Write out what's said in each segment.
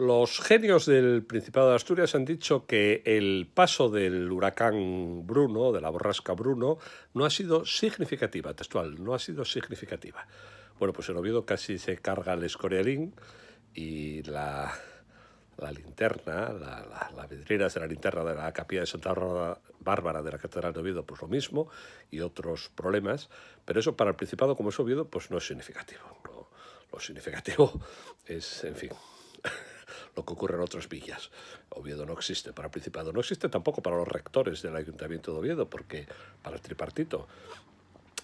Los genios del Principado de Asturias han dicho que el paso del huracán Bruno, de la borrasca Bruno, no ha sido significativa, textual, no ha sido significativa. Bueno, pues en Oviedo casi se carga el escorialín y la, linterna, las la, de la linterna de la capilla de Santa Bárbara de la Catedral de Oviedo, pues lo mismo, y otros problemas, pero eso para el Principado como es Oviedo, pues no es significativo. lo significativo es, en fin, que ocurre en otras villas. Oviedo no existe para el Principado, no existe tampoco para los rectores del Ayuntamiento de Oviedo, porque para el tripartito,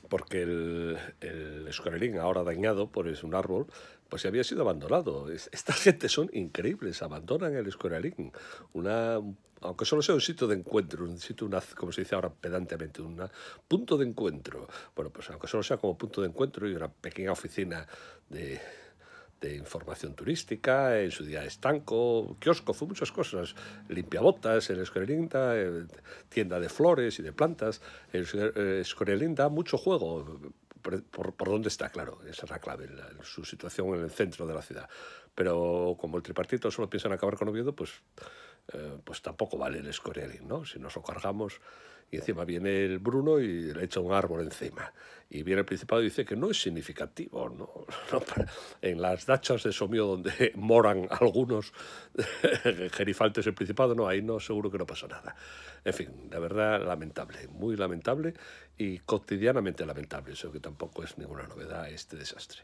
porque el, el ahora dañado por es un árbol, pues había sido abandonado. Estas gente son increíbles, abandonan el escorelín, una, aunque solo sea un sitio de encuentro, un sitio, una, como se dice ahora pedantemente, un punto de encuentro. Bueno, pues aunque solo sea como punto de encuentro y una pequeña oficina de de información turística, en su día estanco, kiosco, fue muchas cosas, limpiabotas, en Escorelinda, eh, tienda de flores y de plantas, ...en Escorelinda, eh, mucho juego, por, por, dónde está, claro, esa es la clave, su situación en el centro de la ciudad. Pero como el tripartito solo piensan acabar con Oviedo, pues eh, pues tampoco vale el escorialín, ¿no? Si nos lo cargamos y encima viene el Bruno y le echa un árbol encima. Y viene el Principado y dice que no es significativo, ¿no? en las dachas de Somio donde moran algunos gerifaltes del Principado, no, ahí no, seguro que no pasa nada. En fin, la verdad, lamentable, muy lamentable y cotidianamente lamentable, eso que tampoco es ninguna novedad este desastre.